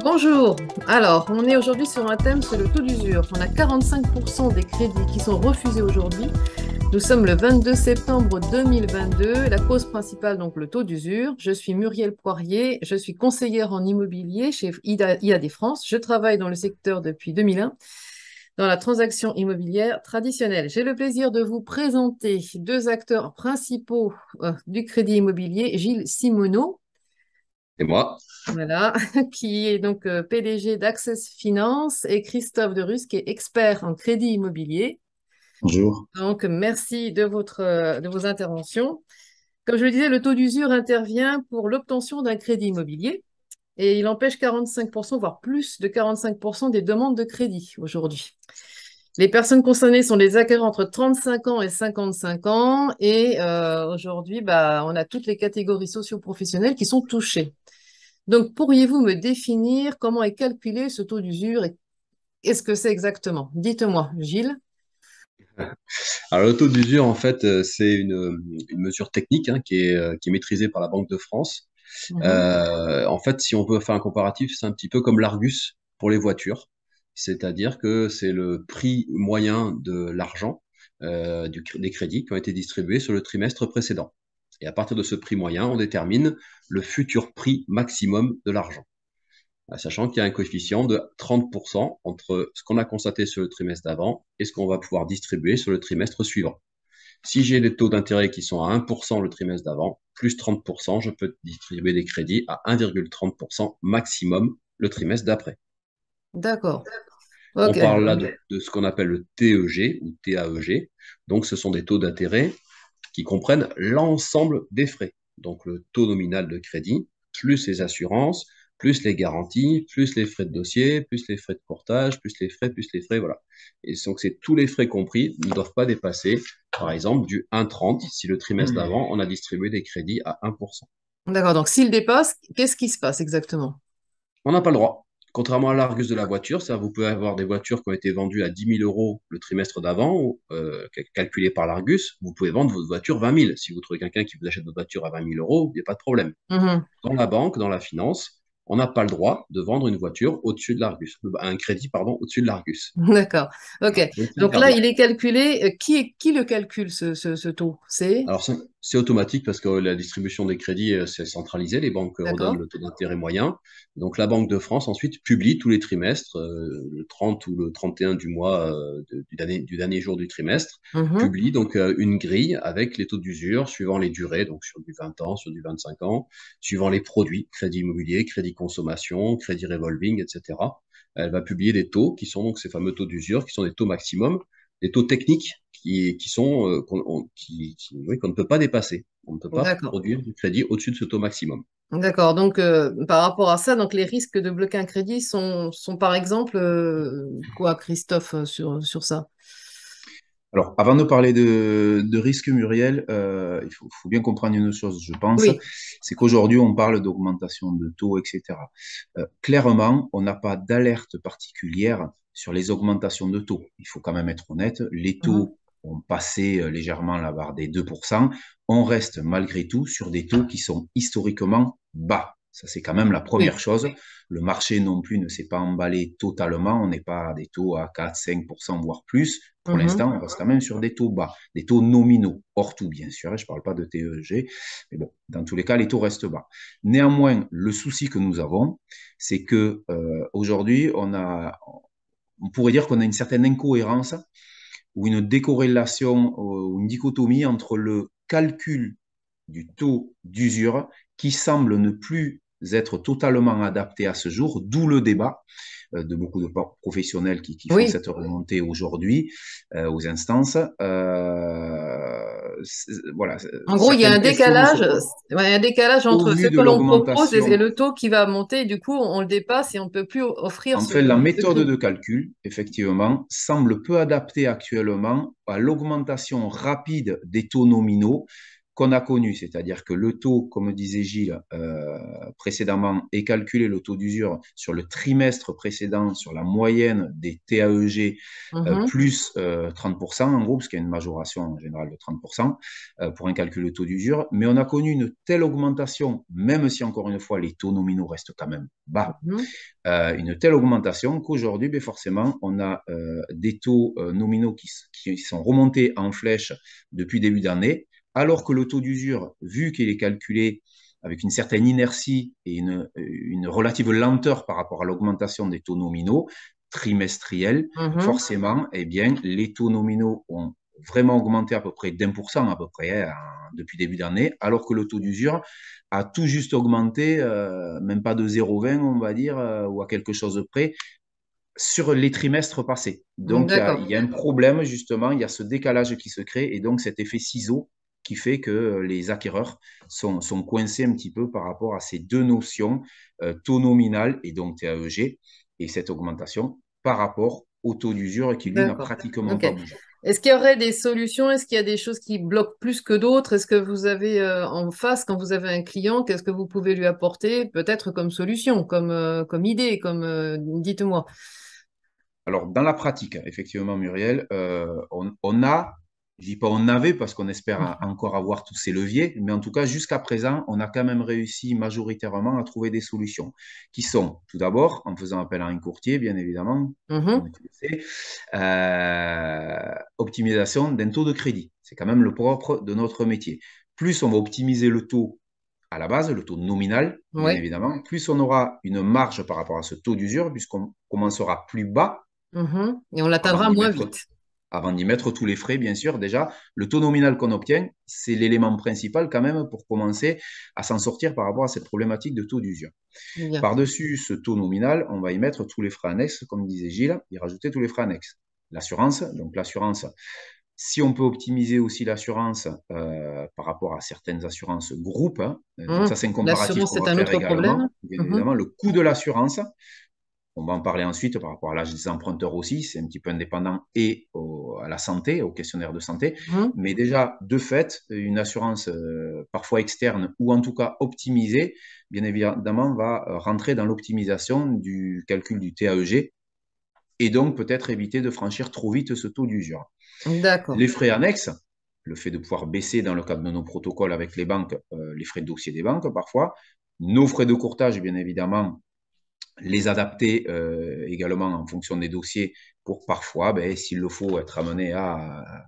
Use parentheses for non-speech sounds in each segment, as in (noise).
Bonjour. Alors, on est aujourd'hui sur un thème, c'est le taux d'usure. On a 45% des crédits qui sont refusés aujourd'hui. Nous sommes le 22 septembre 2022. La cause principale, donc, le taux d'usure. Je suis Muriel Poirier. Je suis conseillère en immobilier chez IAD France. Je travaille dans le secteur depuis 2001 dans la transaction immobilière traditionnelle. J'ai le plaisir de vous présenter deux acteurs principaux euh, du crédit immobilier, Gilles Simoneau, et moi. Voilà, (laughs) qui est donc euh, PDG d'Access Finance et Christophe de Russe qui est expert en crédit immobilier. Bonjour. Donc, merci de, votre, euh, de vos interventions. Comme je le disais, le taux d'usure intervient pour l'obtention d'un crédit immobilier et il empêche 45%, voire plus de 45% des demandes de crédit aujourd'hui. Les personnes concernées sont les acquéreurs entre 35 ans et 55 ans. Et euh, aujourd'hui, bah, on a toutes les catégories socioprofessionnelles qui sont touchées. Donc, pourriez-vous me définir comment est calculé ce taux d'usure et qu'est-ce que c'est exactement Dites-moi, Gilles. (laughs) Alors, le taux d'usure, en fait, euh, c'est une, mesure technique hein, euh, qui, est, maîtrisée par la Banque de France. Mhm. Euh, en fait, si on veut faire un comparatif, c'est un petit peu comme l'Argus pour les voitures, c'est-à-dire que c'est le prix moyen de l'argent des crédits qui ont été distribués sur le trimestre précédent. Et à partir de ce prix moyen, on détermine le futur prix maximum de l'argent. Bah, sachant qu'il y a un coefficient de 30% entre ce qu'on a constaté sur le trimestre d'avant et ce qu'on va pouvoir distribuer sur le trimestre suivant. Si j'ai des taux d'intérêt qui sont à 1% le trimestre d'avant, plus 30%, je peux distribuer des crédits à 1,30% maximum le trimestre d'après. D'accord. On parle là de ce qu'on appelle le TEG ou TAEG. Donc, ce sont des taux d'intérêt qui comprennent l'ensemble des frais, donc le taux nominal de crédit, plus les assurances, plus les garanties, plus les frais de dossier, plus les frais de portage, plus les frais, plus les frais, voilà. Et donc, c'est tous les frais compris ne doivent pas dépasser, par exemple, du 1,30 si le trimestre hmm. d'avant, on a distribué des crédits à 1%. D'accord, donc s'il dépasse, qu'est-ce qui se passe exactement On n'a pas le droit. Contrairement à l'Argus de la voiture, ça, vous pouvez avoir des voitures qui ont été vendues à 10 000 euros le trimestre d'avant, euh, calculées par l'Argus. Vous pouvez vendre votre voiture 20 000. Si vous trouvez quelqu'un qui vous achète votre voiture à 20 000 euros, il n'y a pas de problème. Mm-hmm. Dans la banque, dans la finance, on n'a pas le droit de vendre une voiture au-dessus de l'Argus, un crédit, pardon, au-dessus de l'Argus. (laughs) D'accord. OK. Donc là, il est calculé. Euh, qui, qui le calcule, ce, taux C'est c'est automatique parce que la distribution des crédits, euh, c'est centralisé. Les banques euh, redonnent le taux d'intérêt moyen. Donc la Banque de France ensuite publie tous les trimestres, euh, le 30 ou le 31 du mois du, dernier, jour du trimestre, mhm. publie donc une grille avec les taux d'usure suivant les durées, donc sur du 20 ans, sur du 25 ans, suivant les produits, crédit immobilier, crédit consommation, crédit revolving, etc. Elle va publier des taux qui sont donc ces fameux taux d'usure, qui sont des taux maximums des taux techniques qui, sont euh, qu'on ne peut pas dépasser. On ne peut pas produire du crédit au-dessus de ce taux maximum. D'accord. Donc, euh, par rapport à ça, donc les risques de bloquer un crédit sont, par exemple euh, quoi, Christophe, sur, sur ça alors, avant de parler de, risque, Muriel, il faut, bien comprendre une chose, je pense, c'est qu'aujourd'hui, on parle d'augmentation de taux, etc. clairement, on n'a pas d'alerte particulière sur les augmentations de taux. Il faut quand même être honnête, les mmh. taux ont passé euh, légèrement la barre des 2%. On reste malgré tout sur des taux qui sont historiquement bas. Ça, c'est quand même la première chose. Le marché non plus ne s'est pas emballé totalement. On n'est pas à des taux à 4, 5%, voire plus. Pour mmh. l'instant, on reste quand même sur des taux bas, des taux nominaux, hors tout, bien sûr. Hein, je ne parle pas de TEG. Mais bon, dans tous les cas, les taux restent bas. Néanmoins, le souci que nous avons, c'est que euh, aujourd'hui, on a, on pourrait dire qu'on a une certaine incohérence ou une décorrélation ou une dichotomie entre le calcul du taux d'usure qui semble ne plus être totalement adapté à ce jour, d'où le débat euh, de beaucoup de professionnels qui, font cette remontée aujourd'hui euh, aux instances. Euh, voilà. En gros, il y a un décalage, un décalage entre ce que l'on propose et le taux qui va monter. du coup, on le dépasse et on ne peut plus offrir. En fait, la méthode de calcul, effectivement, semble peu adaptée actuellement à l'augmentation rapide des taux nominaux qu'on a connu, c'est-à-dire que le taux, comme disait Gilles euh, précédemment, est calculé, le taux d'usure, sur le trimestre précédent, sur la moyenne des TAEG, euh, mm-hmm. plus 30%, euh, en gros, parce qu'il y a une majoration en général de 30% pour un calcul de taux d'usure. Mais on a connu une telle augmentation, même si, encore une fois, les taux nominaux restent quand même bas, mm-hmm. une telle augmentation qu'aujourd'hui, mais ben, forcément, on a des taux nominaux qui sont remontés en flèche depuis début d'année alors que le taux d'usure, vu qu'il est calculé avec une certaine inertie et euh, une, relative lenteur par rapport à l'augmentation des taux nominaux trimestriels, mhm. forcément, eh bien, les taux nominaux ont vraiment augmenté à peu près d'un pour cent à peu près hein, depuis début d'année, alors que le taux d'usure a tout juste augmenté, euh, même pas de 0,20 on va dire, euh, ou à quelque chose de près, sur les trimestres passés. Donc il y, a un problème justement, il y a ce décalage qui se crée et donc cet effet ciseau qui fait que euh, les acquéreurs sont, sont, coincés un petit peu par rapport à ces deux notions, euh, taux nominal et donc TAEG, et cette augmentation par rapport au taux d'usure qui, lui, n'a pratiquement pas Est-ce qu'il y aurait des solutions Est-ce qu'il y a des choses qui bloquent plus que d'autres Est-ce que vous avez euh, en face, quand vous avez un client, qu'est-ce que vous pouvez lui apporter peut-être comme solution, comme, comme idée, comme dites-moi Alors, dans la pratique, effectivement, Muriel, on, on, a je dis pas on avait parce qu'on espère encore avoir tous ces leviers, mais en tout cas jusqu'à présent, on a quand même réussi majoritairement à trouver des solutions qui sont tout d'abord en faisant appel à un courtier, bien évidemment, mhm. euh, optimisation d'un taux de crédit. C'est quand même le propre de notre métier. Plus on va optimiser le taux à la base, le taux nominal, bien évidemment, plus on aura une marge par rapport à ce taux d'usure, puisqu'on commencera plus bas. Mhm. Et on l'atteindra moins vite avant d'y mettre tous les frais, bien sûr, déjà, le taux nominal qu'on obtient, c'est l'élément principal quand même pour commencer à s'en sortir par rapport à cette problématique de taux d'usure. Par-dessus ce taux nominal, on va y mettre tous les frais annexes, comme disait Gilles, y rajouter tous les frais annexes. L'assurance, donc l'assurance, si on peut optimiser aussi l'assurance euh, par rapport à certaines assurances groupes, hein, mmh. ça c'est un comparatif. L'assurance, c'est un autre problème. Mmh. Évidemment, le coût de l'assurance, on va en parler ensuite par rapport à l'âge des emprunteurs aussi, c'est un petit peu indépendant et à la santé, au questionnaire de santé. Mmh. Mais déjà, de fait, une assurance euh, parfois externe ou en tout cas optimisée, bien évidemment, va euh, rentrer dans l'optimisation du calcul du TAEG et donc peut-être éviter de franchir trop vite ce taux d'usure. Les frais annexes, le fait de pouvoir baisser dans le cadre de nos protocoles avec les banques, euh, les frais de dossier des banques parfois, nos frais de courtage, bien évidemment, les adapter euh, également en fonction des dossiers pour parfois, ben, s'il le faut, être amené à,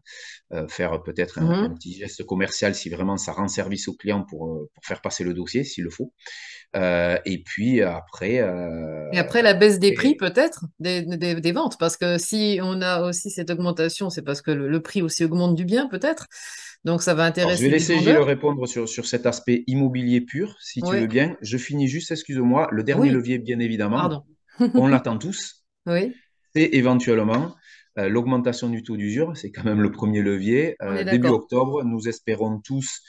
faire peut-être mhm. un, petit geste commercial si vraiment ça rend service au client pour, euh, faire passer le dossier, s'il le faut. Euh, et puis après. Euh, et après la baisse des prix, peut-être, des, ventes, parce que si on a aussi cette augmentation, c'est parce que le, prix aussi augmente du bien, peut-être. Donc ça va intéresser. je vais laisser Gilles répondre sur, sur cet aspect immobilier pur, si tu veux bien. Je finis juste, excuse-moi, le dernier levier, bien évidemment. Pardon. on (laughs) l'attend tous. Oui. Et éventuellement euh, l'augmentation du taux d'usure, c'est quand même le premier levier. Euh, début octobre, nous espérons tous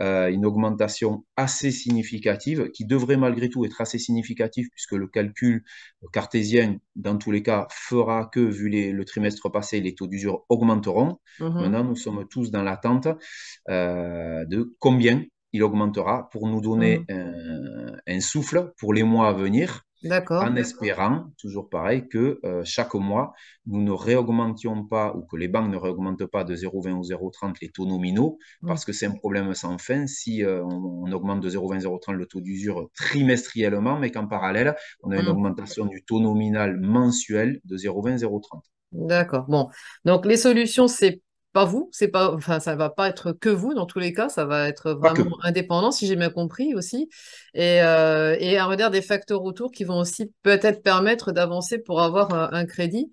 euh, une augmentation assez significative, qui devrait malgré tout être assez significative, puisque le calcul cartésien, dans tous les cas, fera que, vu le trimestre passé, les taux d'usure augmenteront. Mhm. Maintenant, nous sommes tous dans l'attente de combien il augmentera pour nous donner mhm. un, souffle pour les mois à venir en espérant, toujours pareil, que euh, chaque mois, nous ne réaugmentions pas ou que les banques ne réaugmentent pas de 0,20 ou 0,30 les taux nominaux, mm. parce que c'est un problème sans fin si euh, on, augmente de 0,20, 0,30 le taux d'usure trimestriellement, mais qu'en parallèle, on a une mm. augmentation du taux nominal mensuel de 0,20, 0,30. D'accord. Bon, donc les solutions, c'est pas vous, c'est pas, enfin, ça va pas être que vous dans tous les cas, ça va être vraiment indépendant, si j'ai bien compris aussi, et, euh, à et des facteurs autour qui vont aussi peut-être permettre d'avancer pour avoir euh, un, crédit.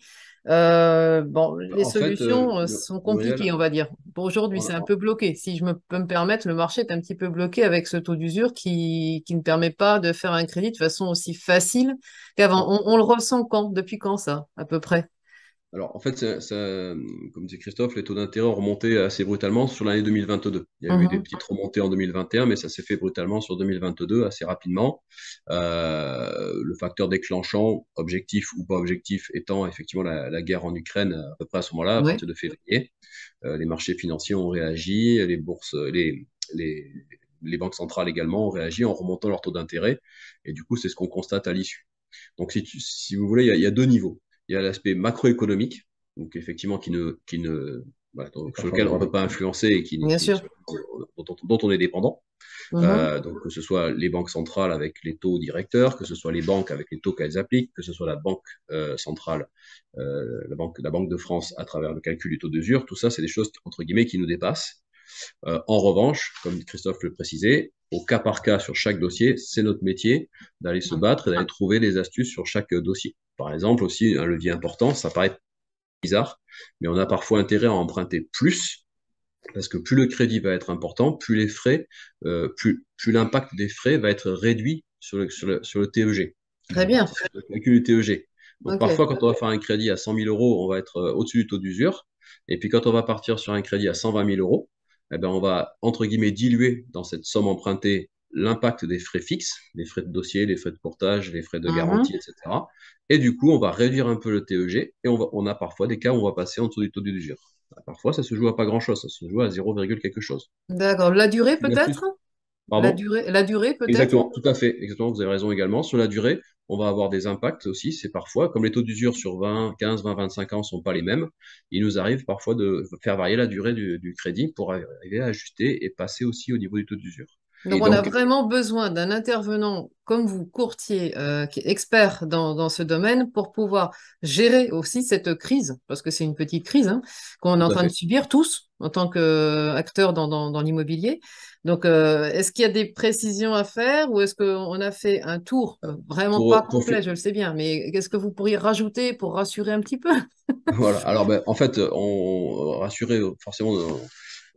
Euh, bon, bah, les solutions sont compliquées, on va dire. Pour aujourd'hui, c'est un peu bloqué. Si je me, peux me permettre, le marché est un petit peu bloqué avec ce taux d'usure qui, qui ne permet pas de faire un crédit de façon aussi facile qu'avant. On, on le ressent quand Depuis quand ça, à peu près alors, en fait, ça, comme dit Christophe, les taux d'intérêt ont remonté assez brutalement sur l'année 2022. Il y a eu mhm. des petites remontées en 2021, mais ça s'est fait brutalement sur 2022, assez rapidement. Euh, le facteur déclenchant, objectif ou pas objectif, étant effectivement la, guerre en Ukraine euh, à peu près à ce moment-là, à partir de février. Euh, les marchés financiers ont réagi, les bourses, les, les, les banques centrales également ont réagi en remontant leurs taux d'intérêt. Et du coup, c'est ce qu'on constate à l'issue. Donc, si, si, vous voulez, il y, a deux niveaux. Il y a l'aspect macroéconomique, donc effectivement qui ne, sur lequel on ne peut pas influencer et qui, Dont, on est dépendant. Mm-hmm. Euh, donc que ce soit les banques centrales avec les taux directeurs, que ce soit les banques avec les taux qu'elles appliquent, que ce soit la banque euh, centrale, euh, la, banque, la Banque de France à travers le calcul du taux d'usure, tout ça c'est des choses entre guillemets qui nous dépassent. en revanche, comme Christophe le précisait, au cas par cas sur chaque dossier, c'est notre métier d'aller se mm-hmm. battre et d'aller trouver des astuces sur chaque dossier. Par exemple, aussi, un hein, levier important, ça paraît bizarre, mais on a parfois intérêt à emprunter plus, parce que plus le crédit va être important, plus les frais, euh, plus, l'impact des frais va être réduit sur le, sur le, TEG. Très bien. le calcul du TEG. parfois, quand on va faire un crédit à 100 000 euros, on va être euh, au-dessus du taux d'usure. Et puis quand on va partir sur un crédit à 120 000 euros, eh ben, on va, entre guillemets, diluer dans cette somme empruntée l'impact des frais fixes, les frais de dossier, les frais de portage, les frais de mhm. garantie, etc. Et du coup, on va réduire un peu le TEG et on, a parfois des cas où on va passer en dessous du taux d'usure. Ah, parfois, ça se joue à pas grand-chose, ça se joue à 0, quelque chose. D'accord. La durée peut-être la durée, la durée peut-être Exactement, tout à fait. Exactement, vous avez raison également. Sur la durée, on va avoir des impacts aussi. C'est parfois, comme les taux d'usure sur 20, 15, 20, 25 ans ne sont pas les mêmes, il nous arrive parfois de faire varier la durée du, du crédit pour arriver à ajuster et passer aussi au niveau du taux d'usure. Donc, on a vraiment besoin d'un intervenant comme vous, courtier, euh, qui est expert dans, ce domaine, pour pouvoir gérer aussi cette crise, parce que c'est une petite crise hein, qu'on est en train de subir tous en tant qu'acteurs dans, dans, l'immobilier. Donc, euh, est-ce qu'il y a des précisions à faire ou est-ce qu'on a fait un tour euh, vraiment pas complet, je le sais bien, mais qu'est-ce que vous pourriez rajouter pour rassurer un petit peu Voilà, alors ben, en fait, on rassurer forcément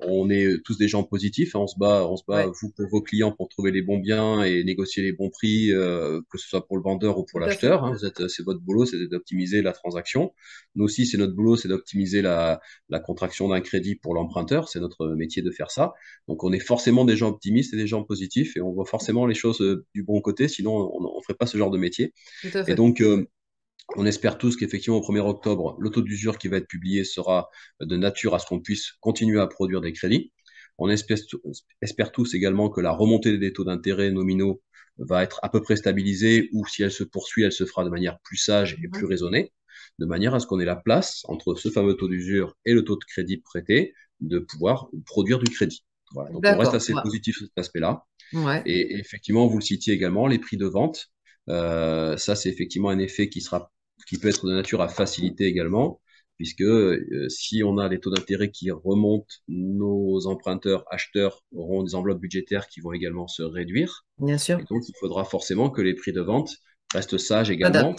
on est tous des gens positifs, on se bat, on se bat, vous pour vos clients pour trouver les bons biens et négocier les bons prix, euh, que ce soit pour le vendeur ou pour l'acheteur. Hein. vous êtes, c'est votre boulot, c'est d'optimiser la transaction. Nous aussi, c'est notre boulot, c'est d'optimiser la, la contraction d'un crédit pour l'emprunteur. C'est notre métier de faire ça. Donc, on est forcément des gens optimistes et des gens positifs et on voit forcément les choses euh, du bon côté. Sinon, on ne ferait pas ce genre de métier. Et donc, euh, on espère tous qu'effectivement au 1er octobre, le taux d'usure qui va être publié sera de nature à ce qu'on puisse continuer à produire des crédits. On espère, tous également que la remontée des taux d'intérêt nominaux va être à peu près stabilisée ou si elle se poursuit, elle se fera de manière plus sage et plus raisonnée, de manière à ce qu'on ait la place entre ce fameux taux d'usure et le taux de crédit prêté de pouvoir produire du crédit. donc on reste assez positif sur cet aspect-là. Et effectivement, vous le citiez également, les prix de vente euh, ça, c'est effectivement un effet qui, sera, qui peut être de nature à faciliter également, puisque euh, si on a des taux d'intérêt qui remontent, nos emprunteurs acheteurs auront des enveloppes budgétaires qui vont également se réduire. Bien sûr. donc, il faudra forcément que les prix de vente restent sages également,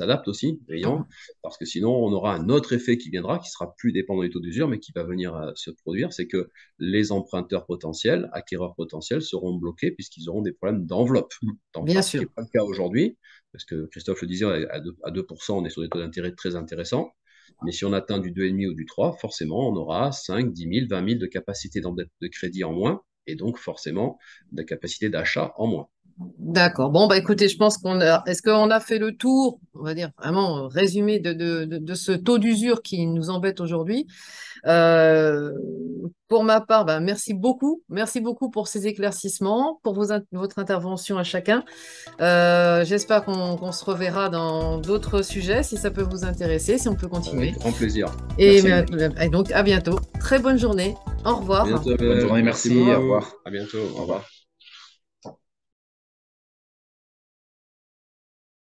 s'adapte aussi, brillant, parce que sinon on aura un autre effet qui viendra, qui sera plus dépendant du taux d'usure, mais qui va venir euh, se produire, c'est que les emprunteurs potentiels, acquéreurs potentiels seront bloqués puisqu'ils auront des problèmes d'enveloppe. Mm. Bien sûr. Ce n'est pas le cas aujourd'hui, parce que Christophe le disait, à 2%, à 2 on est sur des taux d'intérêt très intéressants. Mais si on atteint du 2,5 ou du 3, forcément, on aura 5, 10 000, 20 000 de capacité de crédit en moins, et donc forcément de capacité d'achat en moins. D'accord. Bon, bah écoutez, je pense qu'on a. Est-ce qu'on a fait le tour, on va dire vraiment euh, résumé de, ce taux d'usure qui nous embête aujourd'hui. Euh, pour ma part, bah, merci beaucoup, merci beaucoup pour ces éclaircissements, pour votre intervention à chacun. Euh, j'espère qu'on se reverra dans d'autres sujets si ça peut vous intéresser, si on peut continuer. Avec grand plaisir. Et, bah, bah, donc à bientôt. Très bonne journée. Au revoir. Merci. merci au revoir. À bientôt. Au revoir.